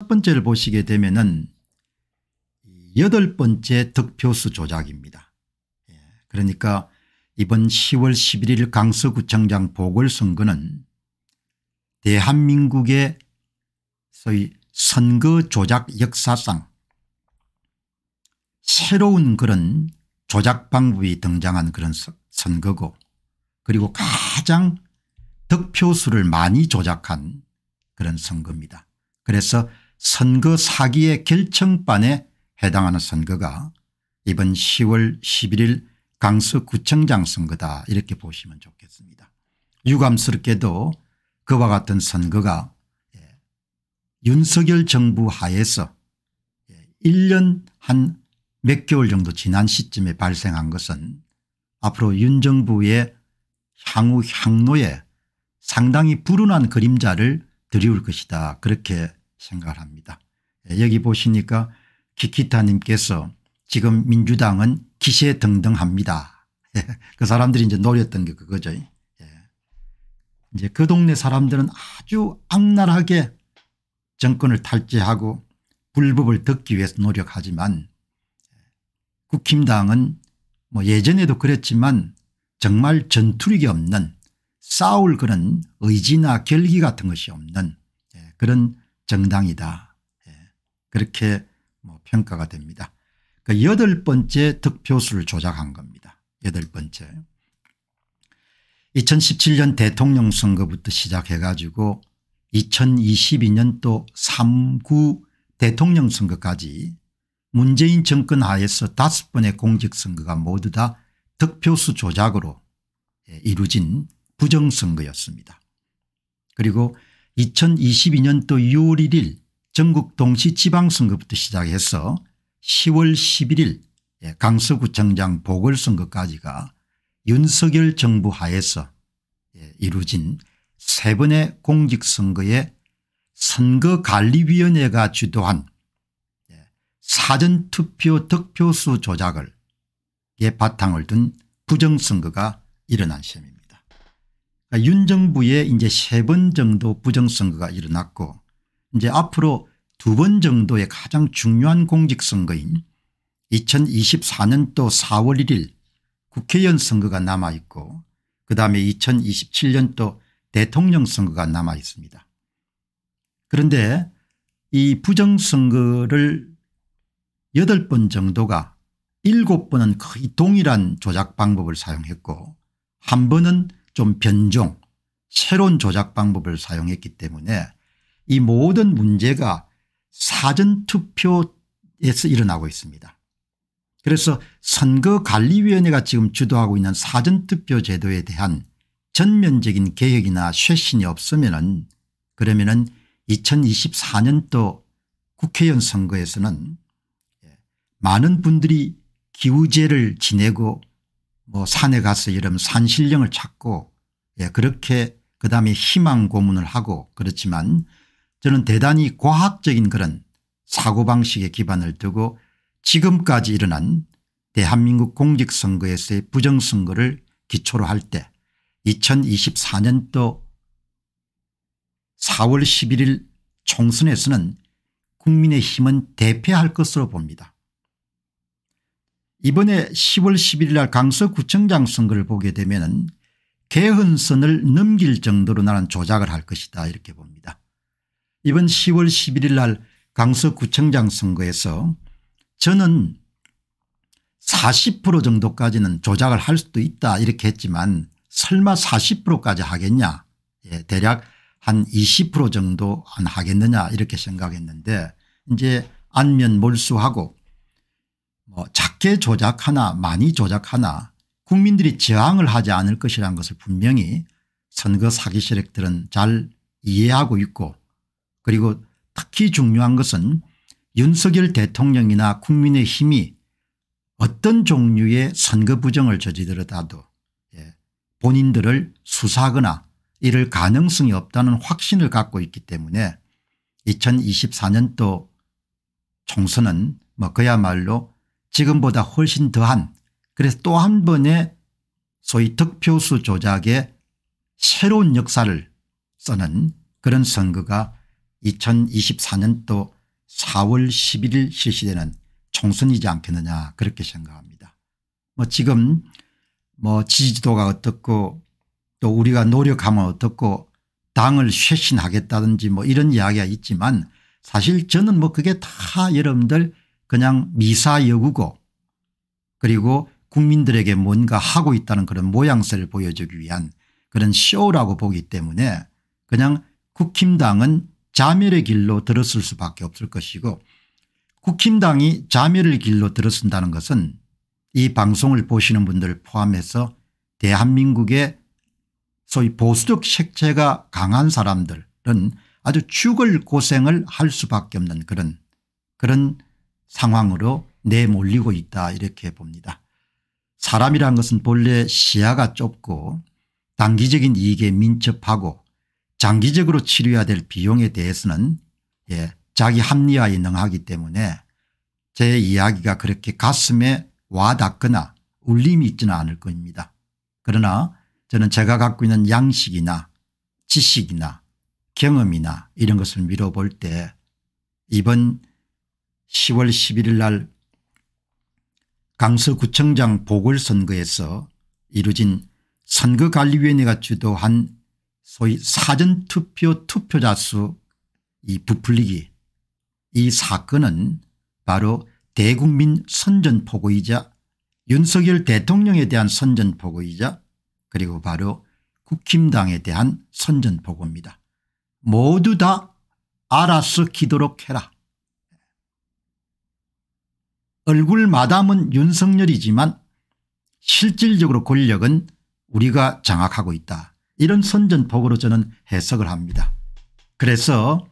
첫 번째를 보시게 되면은 여덟 번째 득표수 조작입니다. 예, 그러니까 이번 10월 11일 강서구청장 보궐선거는 대한민국의 소위 선거 조작 역사상 새로운 그런 조작 방법이 등장한 그런 선거고 그리고 가장 득표수를 많이 조작한 그런 선거입니다. 그래서 선거 사기의 결정반에 해당하는 선거가 이번 10월 11일 강서구청장 선거다 이렇게 보시면 좋겠습니다. 유감스럽게도 그와 같은 선거가 예, 윤석열 정부 하에서 1년 예, 한몇 개월 정도 지난 시점에 발생한 것은 앞으로 윤 정부의 향후 향로에 상당히 불운한 그림자를 드리울 것이다 그렇게 생각을 합니다. 예, 여기 보시니까 기키타님께서 지금 민주당은 기세 등등합니다. 예, 그 사람들이 이제 노렸던 게 그거죠. 예. 이제 그 동네 사람들은 아주 악랄하게 정권을 탈퇴하고 불법을 덮기 위해서 노력하지만 국힘당은 뭐 예전에도 그랬지만 정말 전투력이 없는 싸울 그런 의지나 결기 같은 것이 없는 그런 정당이다. 예. 그렇게 뭐 평가가 됩니다. 그 여덟 번째 득표수를 조작한 겁니다. 여덟 번째. 2017년 대통령 선거부터 시작해 가지고 2022년도 3구 대통령 선거까지 문재인 정권 하에서 다섯 번의 공직선거가 모두 다 득표수 조작으로 예, 이루어진 부정선거였습니다. 그리고 2022년도 6월 1일 전국 동시 지방선거부터 시작해서 10월 11일 예, 강서구청장 보궐선거까지가 윤석열 정부 하에서 예, 이루어진 세 번의 공직선거에 선거관리위원회가 주도한 예, 사전투표 득표수 조작을 바탕을 둔 부정선거가 일어난 셈입니다. 그러니까 윤정부의 이제 세 번 정도 부정선거가 일어났고 이제 앞으로 두 번 정도의 가장 중요한 공직선거인 2024년도 4월 1일 국회의원 선거가 남아있고 그다음에 2027년도 대통령 선거가 남아있습니다. 그런데 이 부정선거를 8번 정도가 7번은 거의 동일한 조작 방법을 사용했고 한 번은 좀 변종 새로운 조작 방법을 사용했기 때문에 이 모든 문제가 사전투표에서 일어나고 있습니다. 그래서 선거관리위원회가 지금 주도하고 있는 사전투표 제도에 대한 전면적인 개혁이나 쇄신이 없으면 은 그러면 은 2024년도 국회의원 선거에서는 많은 분들이 기우제를 지내고 뭐 산에 가서 이러면 산신령을 찾고 예, 그렇게 그다음에 희망 고문을 하고 그렇지만 저는 대단히 과학적인 그런 사고방식에 기반을 두고 지금까지 일어난 대한민국 공직선거에서의 부정선거를 기초로 할 때 2024년도 4월 11일 총선에서는 국민의힘은 대패할 것으로 봅니다. 이번에 10월 11일 날 강서구청장 선거를 보게 되면 은 개헌선을 넘길 정도로 나는 조작을 할 것이다 이렇게 봅니다. 이번 10월 11일 날 강서구청장 선거에서 저는 40% 정도까지는 조작을 할 수도 있다 이렇게 했지만 설마 40%까지 하겠냐 예, 대략 한 20% 정도 안 하겠느냐 이렇게 생각했는데 이제 안면 몰수하고 뭐 작게 조작하나 많이 조작하나 국민들이 저항을 하지 않을 것이라는 것을 분명히 선거 사기 세력들은 잘 이해하고 있고 그리고 특히 중요한 것은 윤석열 대통령이나 국민의힘이 어떤 종류의 선거 부정을 저지르더라도 예, 본인들을 수사하거나 이럴 가능성이 없다는 확신을 갖고 있기 때문에 2024년도 총선은 뭐 그야말로 지금보다 훨씬 더한 그래서 또 한 번의 소위 득표수 조작의 새로운 역사를 쓰는 그런 선거가 2024년도 4월 11일 실시되는 총선이지 않겠느냐 그렇게 생각합니다. 뭐 지금 뭐 지지도가 어떻고 또 우리가 노력하면 어떻고 당을 쇄신하겠다든지 뭐 이런 이야기가 있지만 사실 저는 뭐 그게 다 여러분들 그냥 미사여구고 그리고 국민들에게 뭔가 하고 있다는 그런 모양새를 보여주기 위한 그런 쇼라고 보기 때문에 그냥 국힘당은 자멸의 길로 들었을 수밖에 없을 것이고 국힘당이 자멸의 길로 들었다는 것은 이 방송을 보시는 분들 포함해서 대한민국의 소위 보수적 색채가 강한 사람들은 아주 죽을 고생을 할 수밖에 없는 그런 그런 상황으로 내몰리고 있다 이렇게 봅니다. 사람이란 것은 본래 시야가 좁고 단기적인 이익에 민첩하고 장기적으로 치료해야 될 비용에 대해서는 예, 자기 합리화에 능하기 때문에 제 이야기가 그렇게 가슴에 와닿거나 울림이 있지는 않을 겁니다. 그러나 저는 제가 갖고 있는 양식이나 지식이나 경험이나 이런 것을 미뤄볼 때 이번 10월 11일 날 강서구청장 보궐선거에서 이루어진 선거관리위원회가 주도한 소위 사전투표 투표자 수이 부풀리기 이 사건은 바로 대국민 선전포고이자 윤석열 대통령에 대한 선전포고이자 그리고 바로 국힘당에 대한 선전포고입니다. 모두 다 알아서 기도록 해라. 얼굴 마담은 윤석열이지만 실질적으로 권력은 우리가 장악하고 있다. 이런 선전폭으로 저는 해석을 합니다. 그래서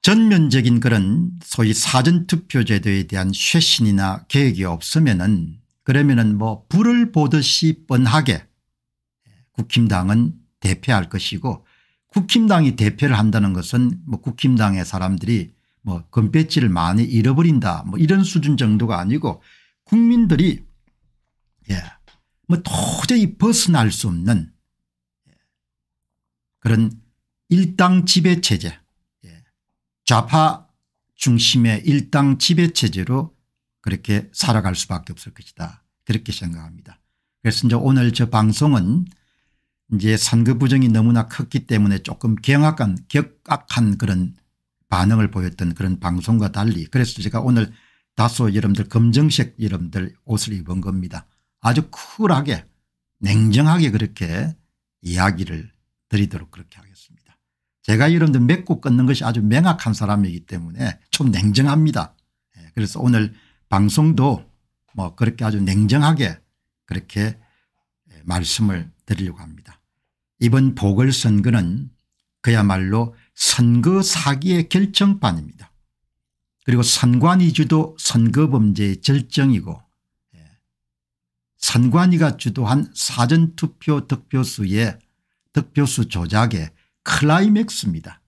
전면적인 그런 소위 사전투표제도에 대한 쇄신이나 계획이 없으면 은 그러면 은뭐 불을 보듯이 뻔하게 국힘당은 대패할 것이고 국힘당이 대패를 한다는 것은 뭐 국힘당의 사람들이 뭐 금배지를 많이 잃어버린다 뭐 이런 수준 정도가 아니고 국민들이 예, 뭐 도저히 벗어날 수 없는 그런 일당 지배체제 예, 좌파 중심의 일당 지배체제로 그렇게 살아갈 수밖에 없을 것이다 그렇게 생각합니다. 그래서 이제 오늘 저 방송은 이제 선거 부정이 너무나 컸기 때문에 조금 경악한 격악한 그런 반응을 보였던 그런 방송과 달리 그래서 제가 오늘 다소 여러분들 검정색 여러분들 옷을 입은 겁니다. 아주 쿨하게 냉정하게 그렇게 이야기를 드리도록 그렇게 하겠습니다. 제가 여러분들 맺고 끊는 것이 아주 명확한 사람이기 때문에 좀 냉정합니다. 예, 그래서 오늘 방송도 뭐 그렇게 아주 냉정하게 그렇게 예, 말씀을 드리려고 합니다. 이번 보궐선거는 그야말로 선거 그 사기의 결정판입니다. 그리고 선관위주도 선거범죄의 절정이고 예. 선관위가 주도한 사전투표 득표수의 득표수 조작의 클라이맥스입니다.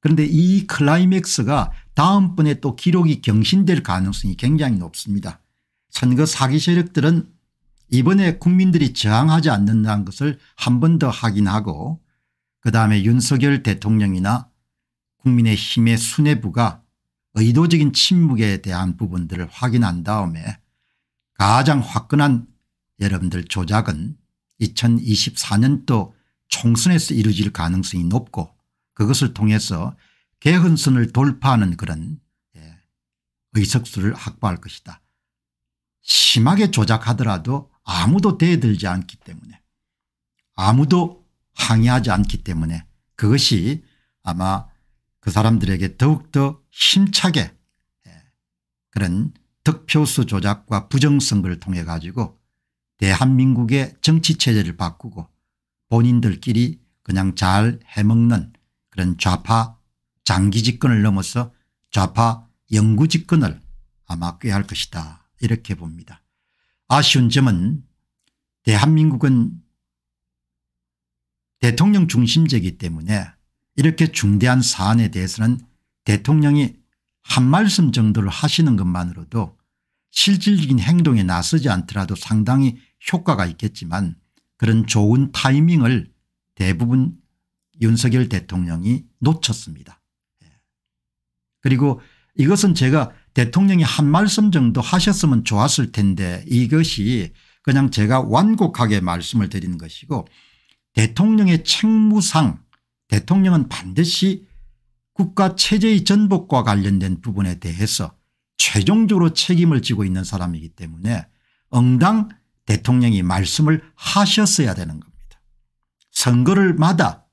그런데 이 클라이맥스가 다음번에 또 기록이 경신될 가능성이 굉장히 높습니다. 선거 그 사기 세력들은 이번에 국민들이 저항하지 않는다는 것을 한 번 더 확인하고 그다음에 윤석열 대통령이나 국민의힘의 수뇌부가 의도적인 침묵에 대한 부분들을 확인한 다음에 가장 화끈한 여러분들 조작은 2024년도 총선에서 이루어질 가능성이 높고 그것을 통해서 개헌선을 돌파하는 그런 예, 의석수를 확보할 것이다. 심하게 조작하더라도 아무도 대들지 않기 때문에 아무도 항의하지 않기 때문에 그것이 아마 그 사람들에게 더욱더 힘차게 예, 그런 득표수 조작과 부정선거를 통해 가지고 대한민국의 정치체제를 바꾸고 본인들끼리 그냥 잘 해먹는 그런 좌파 장기 집권을 넘어서 좌파 영구 집권을 아마 꾀할 것이다 이렇게 봅니다. 아쉬운 점은 대한민국은 대통령 중심제이기 때문에 이렇게 중대한 사안에 대해서는 대통령이 한 말씀 정도를 하시는 것만으로도 실질적인 행동에 나서지 않더라도 상당히 효과가 있겠지만 그런 좋은 타이밍을 대부분 윤석열 대통령이 놓쳤습니다. 예. 그리고 이것은 제가 대통령이 한 말씀 정도 하셨으면 좋았을 텐데 이것이 그냥 제가 완곡하게 말씀을 드리 것이고 대통령의 책무상 대통령은 반드시 국가 체제의 전복과 관련된 부분에 대해서 최종적으로 책임을 지고 있는 사람이기 때문에 응당 대통령이 말씀을 하셨어야 되는 겁니다. 선거를 마다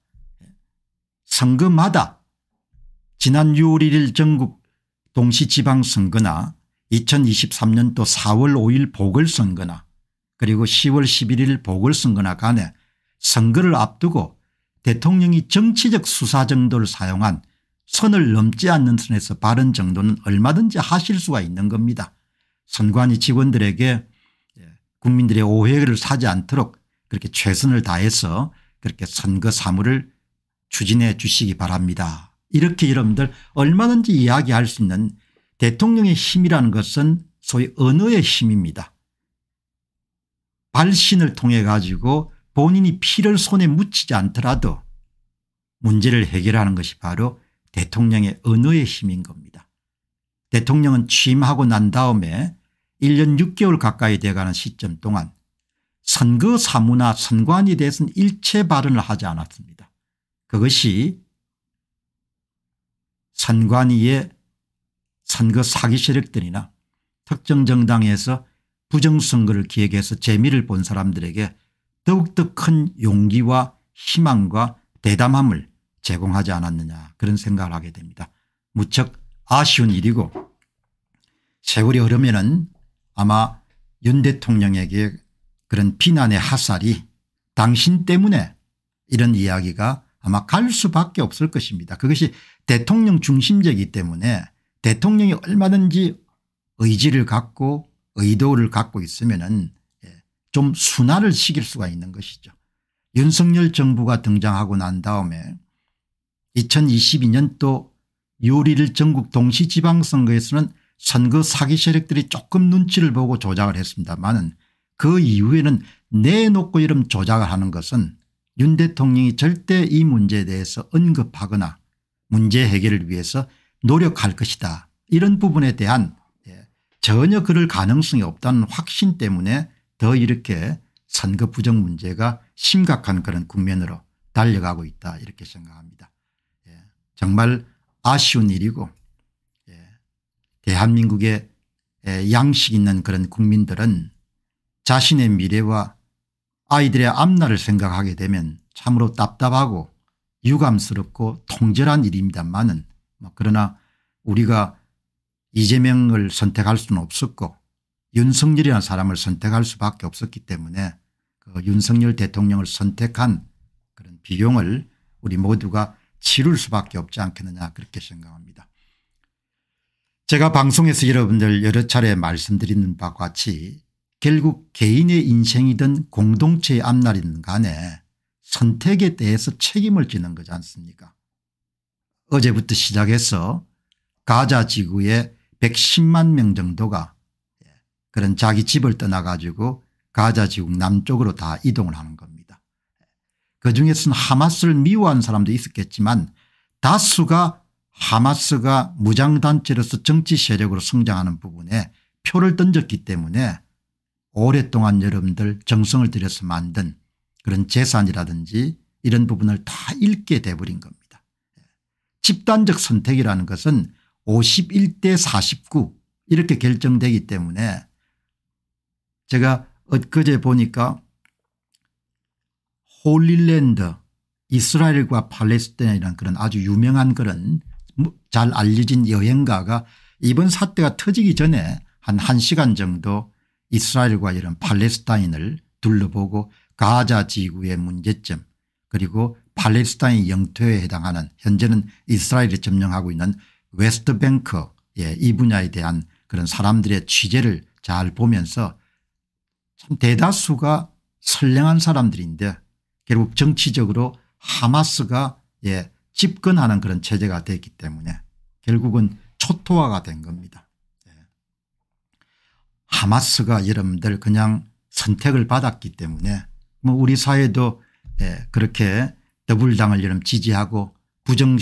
선거마다 지난 6월 1일 전국 동시지방선거나 2023년도 4월 5일 보궐선거나 그리고 10월 11일 보궐선거나 간에 선거를 앞두고 대통령이 정치적 수사 정도를 사용한 선을 넘지 않는 선에서 바른 정도는 얼마든지 하실 수가 있는 겁니다. 선관위 직원들에게 예, 국민들의 오해를 사지 않도록 그렇게 최선을 다해서 그렇게 선거 사무를 추진해 주시기 바랍니다. 이렇게 여러분들 얼마든지 이야기할 수 있는 대통령의 힘이라는 것은 소위 언어의 힘입니다. 발신을 통해 가지고 본인이 피를 손에 묻히지 않더라도 문제를 해결하는 것이 바로 대통령의 언어의 힘인 겁니다. 대통령은 취임하고 난 다음에 1년 6개월 가까이 돼가는 시점 동안 선거 사무나 선관위에 대해서는 일체 발언을 하지 않았습니다. 그것이 선관위의 선거 사기 세력들이나 특정 정당에서 부정선거를 기획해서 재미를 본 사람들에게 더욱더 큰 용기와 희망과 대담함을 제공하지 않았느냐 그런 생각을 하게 됩니다. 무척 아쉬운 일이고 세월이 흐르면 은 아마 윤 대통령에게 그런 비난의 하살이 당신 때문에 이런 이야기가 아마 갈 수밖에 없을 것입니다. 그것이 대통령 중심제이기 때문에 대통령이 얼마든지 의지를 갖고 의도를 갖고 있으면 은좀 순화를 시킬 수가 있는 것이죠. 윤석열 정부가 등장하고 난 다음에 2022년도 요리를 전국 동시지방선거에서는 선거 사기 세력들이 조금 눈치를 보고 조작을 했습니다만은 그 이후에는 내놓고 이름 조작을 하는 것은 윤 대통령이 절대 이 문제에 대해서 언급하거나 문제 해결을 위해서 노력할 것이다 이런 부분에 대한 예, 전혀 그럴 가능성이 없다는 확신 때문에 더 이렇게 선거 부정 문제가 심각한 그런 국면으로 달려가고 있다 이렇게 생각합니다. 예, 정말 아쉬운 일이고 예, 대한민국의 양식 있는 그런 국민들은 자신의 미래와 아이들의 앞날을 생각하게 되면 참으로 답답하고 유감스럽고 통절한 일입니다만은 뭐 그러나 우리가 이재명을 선택할 수는 없었고 윤석열이라는 사람을 선택할 수밖에 없었기 때문에 그 윤석열 대통령을 선택한 그런 비용을 우리 모두가 치룰 수밖에 없지 않겠느냐 그렇게 생각합니다. 제가 방송에서 여러분들 여러 차례 말씀드리는 바와 같이 결국 개인의 인생이든 공동체의 앞날이든 간에 선택에 대해서 책임을 지는 거지 않습니까 어제부터 시작해서 가자 지구에 110만 명 정도가 그런 자기 집을 떠나가지고 가자 지구 남쪽으로 다 이동을 하는 겁니다. 그중에서는 하마스를 미워하는 사람도 있었겠지만 다수가 하마스가 무장단체로서 정치 세력으로 성장하는 부분에 표를 던졌기 때문에 오랫동안 여러분들 정성을 들여서 만든 그런 재산이라든지 이런 부분을 다 잃게 돼버린 겁니다. 집단적 선택이라는 것은 51대 49 이렇게 결정되기 때문에 제가 엊그제 보니까 홀릴랜드 이스라엘과 팔레스타인이라는 그런 아주 유명한 그런 잘 알려진 여행가가 이번 사태가 터지기 전에 한 1시간 정도 이스라엘과 이런 팔레스타인을 둘러보고 가자 지구의 문제점 그리고 팔레스타인 영토에 해당하는 현재는 이스라엘이 점령하고 있는 웨스트뱅크 예, 이 분야에 대한 그런 사람들의 취재를 잘 보면서 참 대다수가 선량한 사람들인데 결국 정치적으로 하마스가 예, 집권하는 그런 체제가 됐기 때문에 결국은 초토화가 된 겁니다. 예. 하마스가 여러분들 그냥 선택을 받았기 때문에 뭐 우리 사회도 예, 그렇게 더불당을 여름 지지하고 부정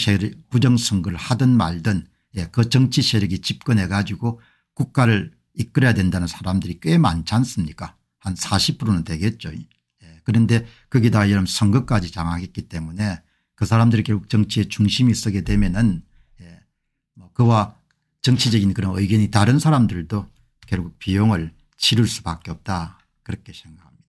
부정선거를 하든 말든 예, 그 정치 세력이 집권해 가지고 국가를 이끌어야 된다는 사람들이 꽤 많지 않습니까 한 40%는 되겠죠. 예. 그런데 거기다 여러 선거까지 장악했기 때문에 그 사람들이 결국 정치의 중심이 서게 되면은 예. 뭐 그와 정치적인 그런 의견이 다른 사람들도 결국 비용을 치를 수밖에 없다 그렇게 생각합니다.